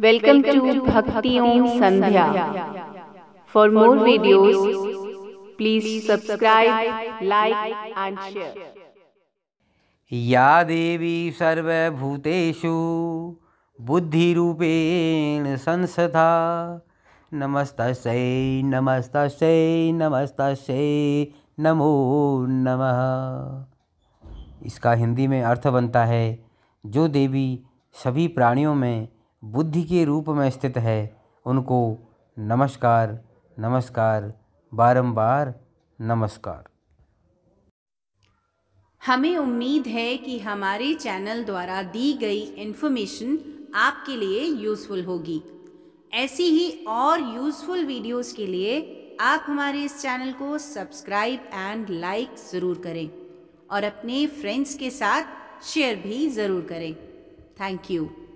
welcome to Bhakti Om Sandhya for more videos please subscribe like and share या देवी सर्वभूतेषु बुद्धि रूपेण संस्था नमस्तस्यै नमस्तस्यै नमस्तस्यै नमो नमः इसका हिंदी में अर्थ बनता है जो देवी सभी प्राणियों में बुद्धि के रूप में स्थित है उनको नमस्कार नमस्कार बारंबार नमस्कार हमें उम्मीद है कि हमारे चैनल द्वारा दी गई इन्फॉर्मेशन आपके लिए यूज़फुल होगी ऐसी ही और यूज़फुल वीडियोस के लिए आप हमारे इस चैनल को सब्सक्राइब एंड लाइक ज़रूर करें और अपने फ्रेंड्स के साथ शेयर भी ज़रूर करें थैंक यू